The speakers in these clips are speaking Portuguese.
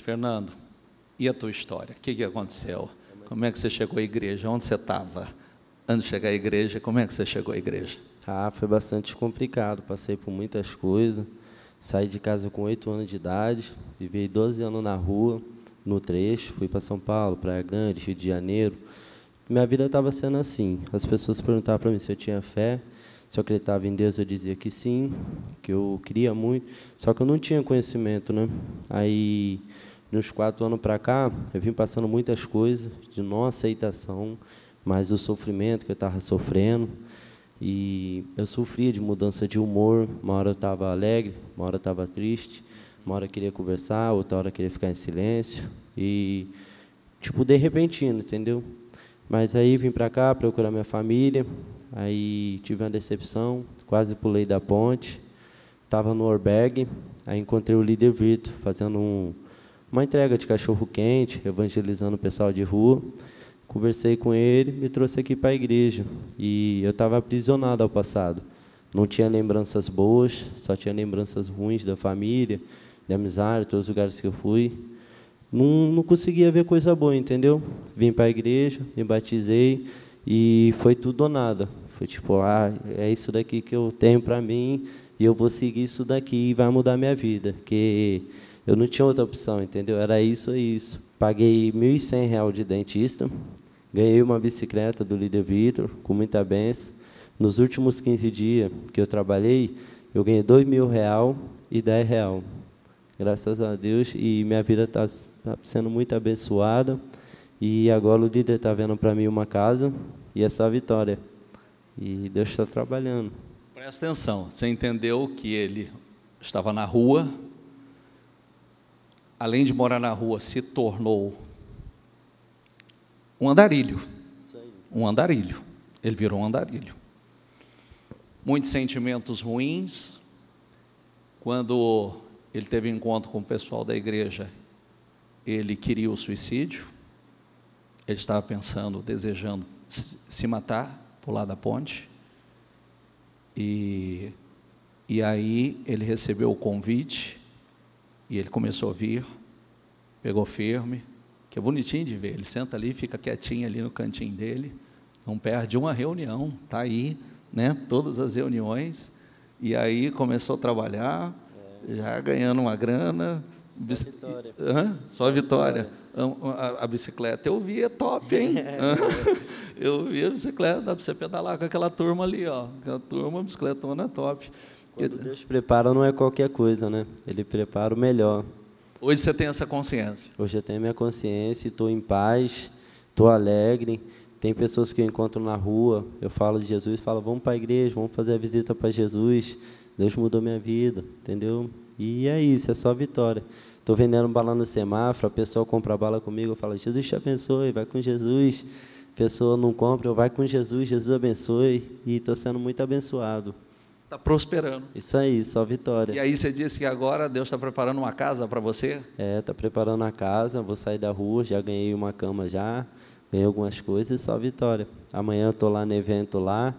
Fernando, e a tua história? O que, que aconteceu? Como é que você chegou à igreja? Onde você estava? Antes de chegar à igreja, como é que você chegou à igreja? Ah, foi bastante complicado. Passei por muitas coisas. Saí de casa com 8 anos de idade, vivi 12 anos na rua, no trecho, fui para São Paulo, Praia Grande, Rio de Janeiro. Minha vida estava sendo assim. As pessoas perguntavam para mim se eu tinha fé se eu acreditava em Deus, eu dizia que sim, que eu queria muito, só que eu não tinha conhecimento, né? Aí, nos quatro anos para cá, eu vim passando muitas coisas de não aceitação, mas o sofrimento que eu estava sofrendo. E eu sofria de mudança de humor. Uma hora eu estava alegre, uma hora eu estava triste, uma hora eu queria conversar, outra hora eu queria ficar em silêncio. E, tipo, de repente, entendeu? Mas aí vim para cá procurar minha família, aí tive uma decepção, quase pulei da ponte. Estava no Orberg, aí encontrei o líder Vito fazendo um, uma entrega de cachorro quente, evangelizando o pessoal de rua. Conversei com ele, me trouxe aqui para a igreja. E eu estava aprisionado ao passado. Não tinha lembranças boas, só tinha lembranças ruins da família, de amizade, todos os lugares que eu fui não, não conseguia ver coisa boa, entendeu? Vim para a igreja, me batizei e foi tudo ou nada. Foi tipo, ah, é isso daqui que eu tenho para mim e eu vou seguir isso daqui e vai mudar minha vida, que eu não tinha outra opção, entendeu? Era isso ou isso. Paguei R$ 1.100 de dentista, ganhei uma bicicleta do líder Vitor, com muita benção. Nos últimos 15 dias que eu trabalhei, eu ganhei dois mil real e dez real. Graças a Deus e minha vida está está sendo muito abençoado. E agora o líder está vendo para mim uma casa e é só vitória. E Deus está trabalhando. Presta atenção, você entendeu que ele estava na rua, além de morar na rua, se tornou um andarilho. Um andarilho. Ele virou um andarilho. Muitos sentimentos ruins. Quando ele teve encontro com o pessoal da igreja ele queria o suicídio, ele estava pensando, desejando se matar, pular da ponte, e, e aí ele recebeu o convite, e ele começou a vir, pegou firme, que é bonitinho de ver, ele senta ali, fica quietinho ali no cantinho dele, não perde uma reunião, está aí, né, todas as reuniões, e aí começou a trabalhar, já ganhando uma grana, Vitória. Hã? Só vitória. A, bicicleta eu vi, é top, hein? É. eu vi a bicicleta, dá para você pedalar com aquela turma ali, ó. Aquela turma, a bicicletona é top. Quando Deus prepara, não é qualquer coisa, né? Ele prepara o melhor. Hoje você tem essa consciência? Hoje eu tenho minha consciência, estou em paz, estou alegre. Tem pessoas que eu encontro na rua, eu falo de Jesus, falo, vamos para a igreja, vamos fazer a visita para Jesus. Deus mudou minha vida, entendeu? E é isso, é só vitória. Estou vendendo bala no semáforo, a pessoa compra bala comigo, fala, Jesus te abençoe, vai com Jesus. A pessoa não compra, eu vai com Jesus, Jesus abençoe. E estou sendo muito abençoado. Está prosperando. Isso aí, só vitória. E aí você disse que agora Deus está preparando uma casa para você? É, está preparando a casa, vou sair da rua, já ganhei uma cama já, ganhei algumas coisas e só vitória. Amanhã eu estou lá no evento lá,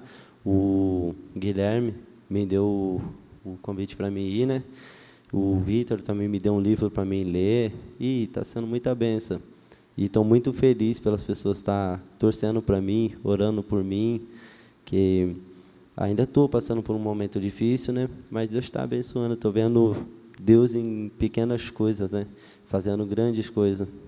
o Guilherme me deu o, o convite para mim ir, né? O Vitor também me deu um livro para mim ler e está sendo muita benção. E estou muito feliz pelas pessoas estar tá torcendo para mim, orando por mim, que ainda estou passando por um momento difícil, né? Mas Deus está abençoando, estou vendo Deus em pequenas coisas, né? Fazendo grandes coisas.